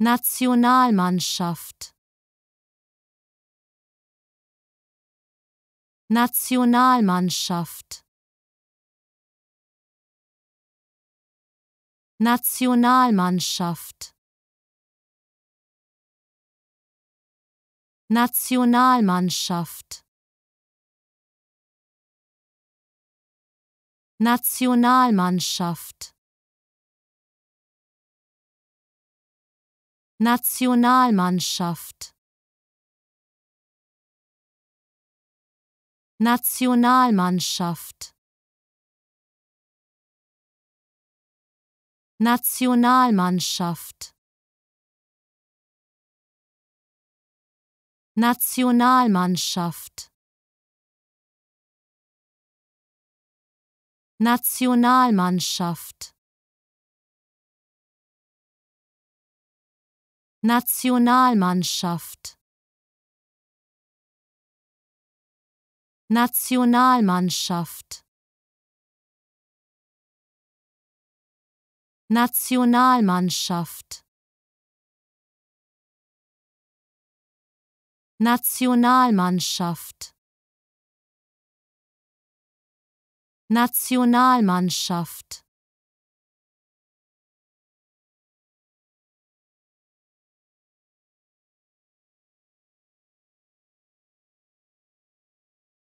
Nationalmannschaft Nationalmannschaft Nationalmannschaft Nationalmannschaft Nationalmannschaft Nationalmannschaft Nationalmannschaft Nationalmannschaft Nationalmannschaft Nationalmannschaft Nationalmannschaft Nationalmannschaft Nationalmannschaft Nationalmannschaft Nationalmannschaft